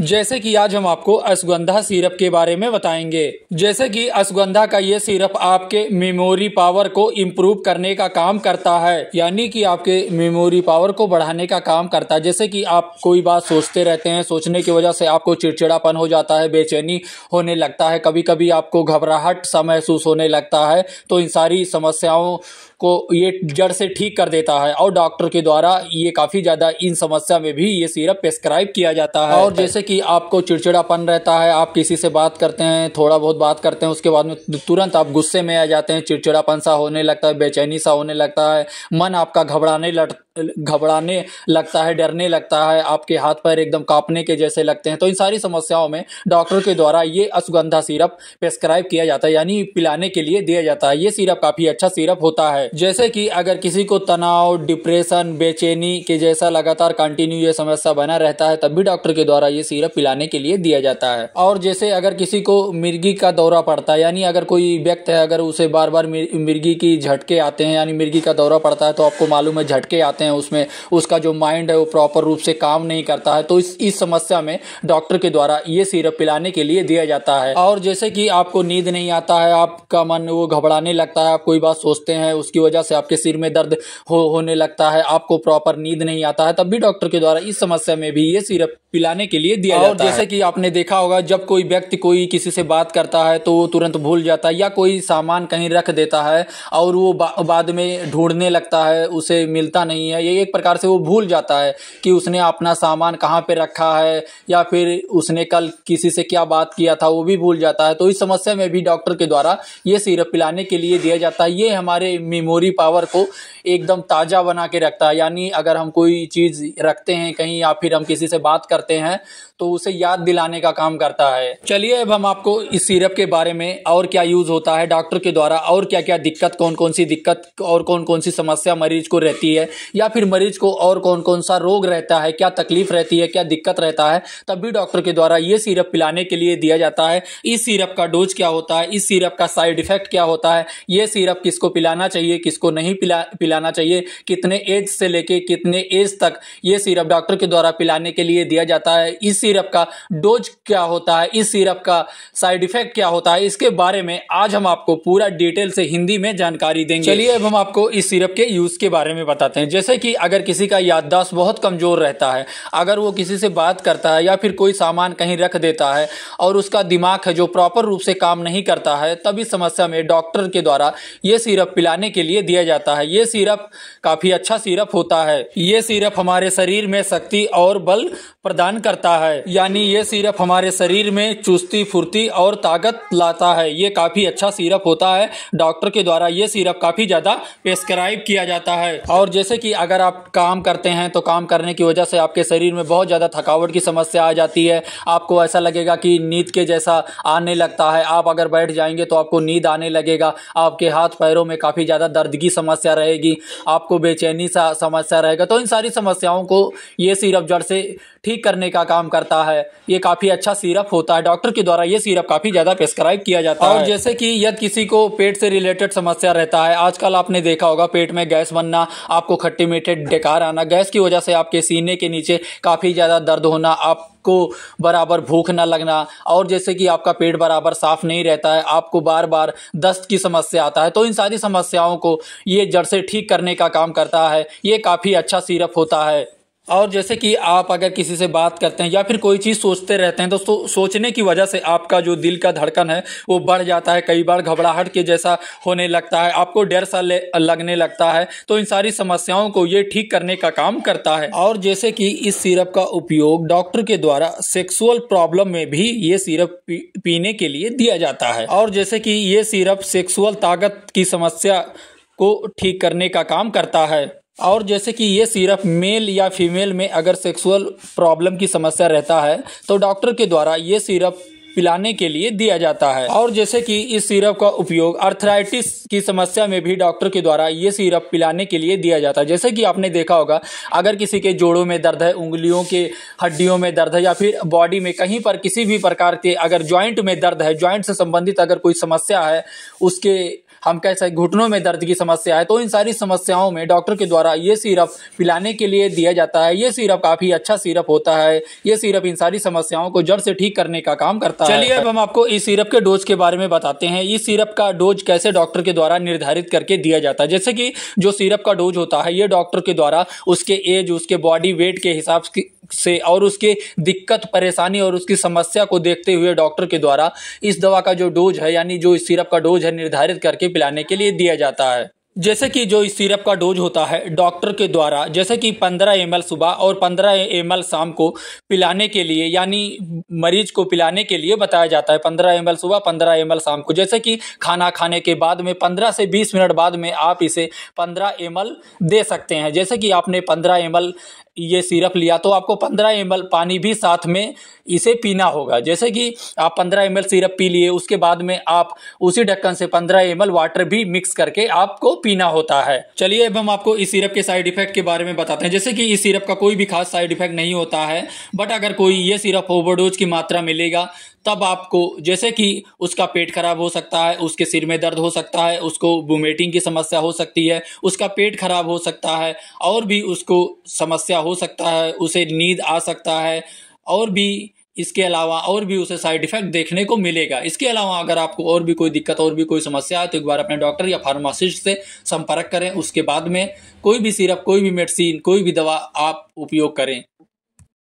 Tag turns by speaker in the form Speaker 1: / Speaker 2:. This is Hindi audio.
Speaker 1: जैसे कि आज हम आपको अश्वगंधा सिरप के बारे में बताएंगे जैसे कि अश्वगंधा का ये सिरप आपके मेमोरी पावर को इम्प्रूव करने का काम करता है यानी कि आपके मेमोरी पावर को बढ़ाने का काम करता है जैसे कि आप कोई बात सोचते रहते हैं सोचने की वजह से आपको चिड़चिड़ापन हो जाता है बेचैनी होने लगता है कभी कभी आपको घबराहट सा महसूस होने लगता है तो इन सारी समस्याओं को ये जड़ से ठीक कर देता है और डॉक्टर के द्वारा ये काफ़ी ज़्यादा इन समस्या में भी ये सिरप प्रेस्क्राइब किया जाता है और जैसे कि आपको चिड़चिड़ापन रहता है आप किसी से बात करते हैं थोड़ा बहुत बात करते हैं उसके बाद में तुरंत आप गुस्से में आ जाते हैं चिड़चिड़ापन सा होने लगता है बेचैनी सा होने लगता है मन आपका घबराने लग घबराने लगता है डरने लगता है आपके हाथ पैर एकदम कांपने के जैसे लगते हैं तो इन सारी समस्याओं में डॉक्टर के द्वारा ये अश्वगंधा सिरप प्रेस्क्राइब किया जाता है यानी पिलाने के लिए दिया जाता है ये सिरप काफ़ी अच्छा सिरप होता है जैसे कि अगर किसी को तनाव डिप्रेशन बेचैनी के जैसा लगातार कंटिन्यू ये समस्या बना रहता है तब भी डॉक्टर के द्वारा ये सिरप पिलाने के लिए दिया जाता है और जैसे अगर किसी को मिर्गी का दौरा पड़ता है यानी अगर कोई व्यक्ति है अगर उसे बार बार मिर्गी की झटके आते हैं यानी मिर्गी का दौरा पड़ता है तो आपको मालूम है झटके आते हैं जाते हैं उसमें उसका जो माइंड है वो प्रॉपर रूप से काम नहीं करता है तो इस इस समस्या में डॉक्टर के द्वारा ये सीरप पिलाने के लिए दिया जाता है और जैसे कि आपको नींद नहीं आता है आपका मन वो घबराने लगता है आप कोई बात सोचते हैं उसकी वजह से आपके सिर में दर्द हो होने लगता है आपको प्रॉपर नींद नहीं आता है तब भी डॉक्टर के द्वारा इस समस्या में भी ये सीरप पिलाने के लिए दिया और जाता जैसे है। कि आपने देखा होगा जब कोई व्यक्ति कोई किसी से बात करता है तो वो तुरंत भूल जाता है या कोई सामान कहीं रख देता है और वो बा, बाद में ढूंढने लगता है उसे मिलता नहीं है है ये एक प्रकार से वो भूल जाता है कि उसने अपना सामान कहाँ पे रखा है या फिर उसने कल किसी से क्या बात किया था वो भी भूल जाता है तो इस समस्या में भी डॉक्टर के द्वारा ये सिरप पिलाने के लिए दिया जाता है ये हमारे मेमोरी पावर को एकदम ताज़ा बना के रखता है यानी अगर हम कोई चीज़ रखते हैं कहीं या फिर हम किसी से बात करते हैं तो उसे याद दिलाने का काम करता है चलिए अब हम आपको इस सिरप के बारे में और क्या यूज होता है डॉक्टर के द्वारा और क्या क्या दिक्कत कौन कौन सी दिक्कत और कौन कौन सी समस्या मरीज को रहती है या फिर मरीज को और कौन कौन सा रोग रहता है क्या तकलीफ रहती है क्या दिक्कत रहता है तब भी डॉक्टर के द्वारा ये सीरप पिलाने के लिए दिया जाता है इस सीरप का डोज क्या होता है इस सीरप का साइड इफेक्ट क्या होता है ये सीरप किसको पिलाना चाहिए किसको नहीं पिला पिलाना चाहिए कितने एज से लेके कितने एज तक ये सीरप डॉक्टर के द्वारा पिलाने के लिए दिया जाता है इस सिरप का डोज क्या होता है इस सिरप का साइड इफेक्ट क्या होता है इसके बारे में आज हम आपको पूरा डिटेल से हिंदी में जानकारी देंगे चलिए अब हम आपको इस सिरप के यूज के बारे में बताते हैं जैसे कि अगर किसी का याददाश्त बहुत कमजोर रहता है अगर वो किसी से बात करता है या फिर कोई सामान कहीं रख देता है और उसका दिमाग है जो प्रॉपर रूप से काम नहीं करता है तब इस समस्या में डॉक्टर के द्वारा ये सिरप पिलाने के लिए दिया जाता है ये सिरप काफी अच्छा सिरप होता है ये सिरप हमारे शरीर में शक्ति और बल प्रदान करता है है यानी ये सिरप हमारे शरीर में चुस्ती फुर्ती और ताकत लाता है ये काफ़ी अच्छा सिरप होता है डॉक्टर के द्वारा ये सिरप काफ़ी ज़्यादा प्रेस्क्राइब किया जाता है और जैसे कि अगर आप काम करते हैं तो काम करने की वजह से आपके शरीर में बहुत ज़्यादा थकावट की समस्या आ जाती है आपको ऐसा लगेगा कि नींद के जैसा आने लगता है आप अगर बैठ जाएंगे तो आपको नींद आने लगेगा आपके हाथ पैरों में काफ़ी ज़्यादा दर्द की समस्या रहेगी आपको बेचैनी सा समस्या रहेगा तो इन सारी समस्याओं को ये सिरप जड़ से ठीक करने का काम करता करता है ये काफ़ी अच्छा सीरप होता है डॉक्टर के द्वारा ये सीरप काफ़ी ज़्यादा प्रेस्क्राइब किया जाता है और जैसे कि यदि किसी को पेट से रिलेटेड समस्या रहता है आजकल आपने देखा होगा पेट में गैस बनना आपको खट्टी मीठे डेकार आना गैस की वजह से आपके सीने के नीचे काफ़ी ज़्यादा दर्द होना आप को बराबर भूख ना लगना और जैसे कि आपका पेट बराबर साफ नहीं रहता है आपको बार बार दस्त की समस्या आता है तो इन सारी समस्याओं को ये जड़ से ठीक करने का काम करता है ये काफ़ी अच्छा सीरप होता है और जैसे कि आप अगर किसी से बात करते हैं या फिर कोई चीज़ सोचते रहते हैं तो सो, सोचने की वजह से आपका जो दिल का धड़कन है वो बढ़ जाता है कई बार घबराहट के जैसा होने लगता है आपको डर सा लगने लगता है तो इन सारी समस्याओं को ये ठीक करने का काम करता है और जैसे कि इस सिरप का उपयोग डॉक्टर के द्वारा सेक्सुअल प्रॉब्लम में भी ये सिरप पी, पीने के लिए दिया जाता है और जैसे कि ये सिरप सेक्सुअल ताकत की समस्या को ठीक करने का काम करता है और जैसे कि ये सिर्फ मेल या फीमेल में अगर सेक्सुअल प्रॉब्लम की समस्या रहता है तो डॉक्टर के द्वारा ये सिरप पिलाने के लिए दिया जाता है और जैसे कि इस सिरप का उपयोग अर्थराइटिस की समस्या में भी डॉक्टर के द्वारा ये सिरप पिलाने के लिए दिया जाता है जैसे कि आपने देखा होगा अगर किसी के जोड़ों में दर्द है उंगलियों के हड्डियों में दर्द है या फिर बॉडी में कहीं पर किसी भी प्रकार के अगर ज्वाइंट में दर्द है ज्वाइंट से संबंधित अगर कोई समस्या है उसके हम कह सकते घुटनों में दर्द की समस्या है तो इन सारी समस्याओं में डॉक्टर के द्वारा ये सिरप पिलाने के लिए दिया जाता है ये सिरप काफ़ी अच्छा सिरप होता है ये सिरप इन सारी समस्याओं को जड़ से ठीक करने का काम करता है चलिए अब हम आपको इस सिरप के डोज के बारे में बताते हैं इस सिरप का डोज कैसे डॉक्टर के द्वारा निर्धारित करके दिया जाता है जैसे कि जो सिरप का डोज होता है ये डॉक्टर के द्वारा उसके एज उसके बॉडी वेट के हिसाब से और उसके दिक्कत परेशानी और उसकी समस्या को देखते हुए डॉक्टर के द्वारा इस दवा का जो डोज है यानी जो इस सिरप का डोज है निर्धारित करके पिलाने के लिए दिया जाता है जैसे कि जो इस सिरप का डोज होता है डॉक्टर के द्वारा जैसे कि 15 एम सुबह और 15 एम शाम को पिलाने के लिए यानी मरीज को पिलाने के लिए बताया जाता है 15 एम सुबह 15 एम शाम को जैसे कि खाना खाने के बाद में 15 से 20 मिनट बाद में आप इसे 15 एम दे सकते हैं जैसे कि आपने 15 एम ये सिरप लिया तो आपको 15 एम पानी भी साथ में इसे पीना होगा जैसे कि आप 15 एम सिरप पी लिए उसके बाद में आप उसी ढक्कन से 15 एम वाटर भी मिक्स करके आपको पीना होता है चलिए अब हम आपको इस सिरप के साइड इफेक्ट के बारे में बताते हैं जैसे कि इस सिरप का कोई भी खास साइड इफेक्ट नहीं होता है बट अगर कोई ये सिरप ओवरडोज की मात्रा मिलेगा तब आपको जैसे कि उसका पेट खराब हो सकता है उसके सिर में दर्द हो सकता है उसको वोमेटिंग की समस्या हो सकती है उसका पेट खराब हो सकता है और भी उसको समस्या हो सकता है उसे नींद आ सकता है और भी इसके अलावा और भी उसे साइड इफेक्ट देखने को मिलेगा इसके अलावा अगर आपको और भी कोई दिक्कत और भी कोई समस्या है तो एक बार अपने डॉक्टर या फार्मासिस्ट से संपर्क करें उसके बाद में कोई भी सिरप कोई भी मेडिसिन कोई भी दवा आप उपयोग करें